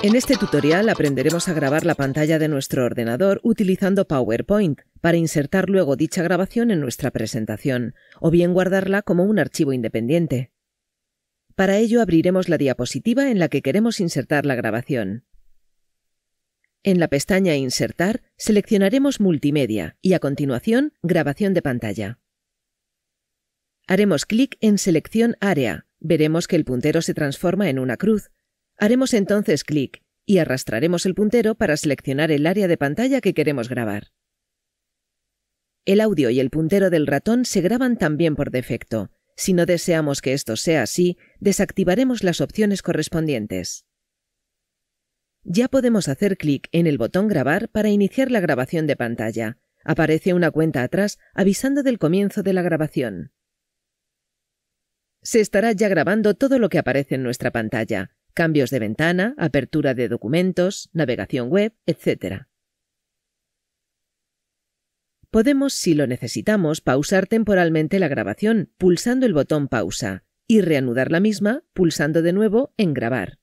En este tutorial aprenderemos a grabar la pantalla de nuestro ordenador utilizando PowerPoint para insertar luego dicha grabación en nuestra presentación o bien guardarla como un archivo independiente. Para ello abriremos la diapositiva en la que queremos insertar la grabación. En la pestaña Insertar seleccionaremos Multimedia y a continuación Grabación de pantalla. Haremos clic en Selección Área. Veremos que el puntero se transforma en una cruz Haremos entonces clic y arrastraremos el puntero para seleccionar el área de pantalla que queremos grabar. El audio y el puntero del ratón se graban también por defecto. Si no deseamos que esto sea así, desactivaremos las opciones correspondientes. Ya podemos hacer clic en el botón Grabar para iniciar la grabación de pantalla. Aparece una cuenta atrás avisando del comienzo de la grabación. Se estará ya grabando todo lo que aparece en nuestra pantalla cambios de ventana, apertura de documentos, navegación web, etc. Podemos, si lo necesitamos, pausar temporalmente la grabación pulsando el botón pausa y reanudar la misma pulsando de nuevo en grabar.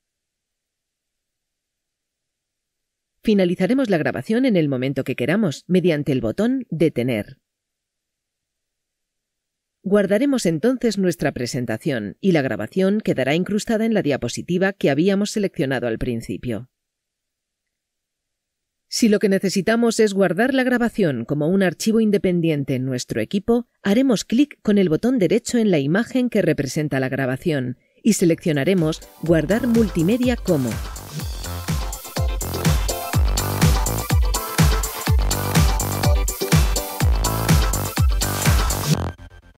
Finalizaremos la grabación en el momento que queramos mediante el botón detener. Guardaremos entonces nuestra presentación y la grabación quedará incrustada en la diapositiva que habíamos seleccionado al principio. Si lo que necesitamos es guardar la grabación como un archivo independiente en nuestro equipo, haremos clic con el botón derecho en la imagen que representa la grabación y seleccionaremos Guardar multimedia como.